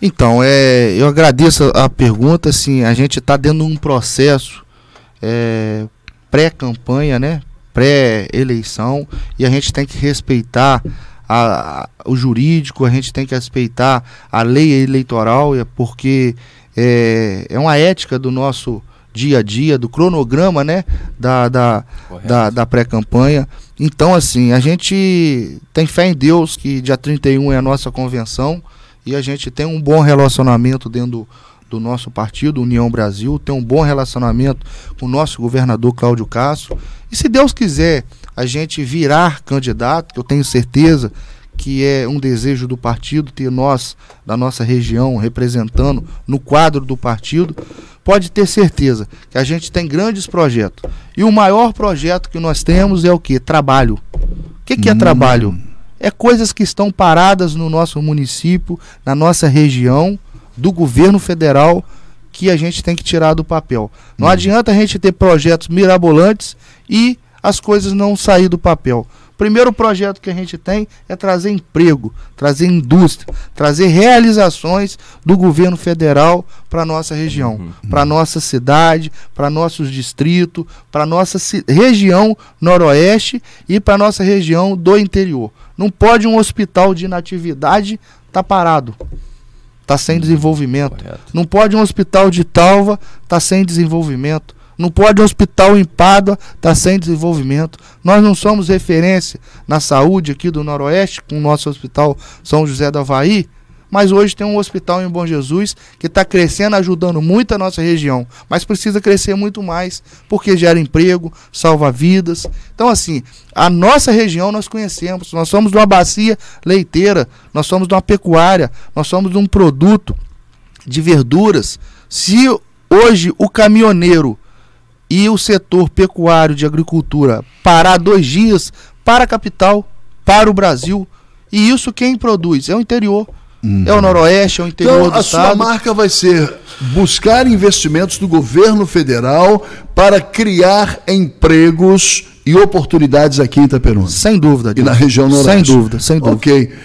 Então, é, eu agradeço a pergunta. Assim, a gente está dentro de um processo é, pré-campanha, né? pré-eleição, e a gente tem que respeitar a, a, o jurídico, a gente tem que respeitar a lei eleitoral, é porque é, é uma ética do nosso dia a dia, do cronograma né, da, da, da, da pré-campanha. Então, assim, a gente tem fé em Deus que dia 31 é a nossa convenção e a gente tem um bom relacionamento dentro do, do nosso partido, União Brasil, tem um bom relacionamento com o nosso governador Cláudio Castro. E se Deus quiser a gente virar candidato, que eu tenho certeza que é um desejo do partido ter nós da nossa região representando no quadro do partido, pode ter certeza que a gente tem grandes projetos. E o maior projeto que nós temos é o quê? Trabalho. O que, que é hum. trabalho? é coisas que estão paradas no nosso município, na nossa região, do governo federal, que a gente tem que tirar do papel. Não uhum. adianta a gente ter projetos mirabolantes e as coisas não sair do papel primeiro projeto que a gente tem é trazer emprego, trazer indústria, trazer realizações do governo federal para nossa região, uhum. uhum. para nossa cidade, para nossos distritos, para nossa região noroeste e para nossa região do interior. Não pode um hospital de natividade estar tá parado está sem uhum. desenvolvimento. Correto. Não pode um hospital de Talva estar tá sem desenvolvimento. Não pode um hospital em Pádua estar tá sem desenvolvimento. Nós não somos referência na saúde aqui do Noroeste, com o nosso hospital São José do Havaí, mas hoje tem um hospital em Bom Jesus que está crescendo, ajudando muito a nossa região, mas precisa crescer muito mais, porque gera emprego, salva vidas. Então, assim, a nossa região nós conhecemos, nós somos de uma bacia leiteira, nós somos de uma pecuária, nós somos de um produto de verduras. Se hoje o caminhoneiro e o setor pecuário de agricultura parar dois dias para a capital, para o Brasil. E isso quem produz? É o interior. Uhum. É o uhum. Noroeste, é o então, interior então, do a Estado. A sua marca vai ser buscar investimentos do governo federal para criar empregos e oportunidades aqui em Itaperuna. Sem dúvida. E na região Noroeste. Sem dúvida, sem dúvida. Ok.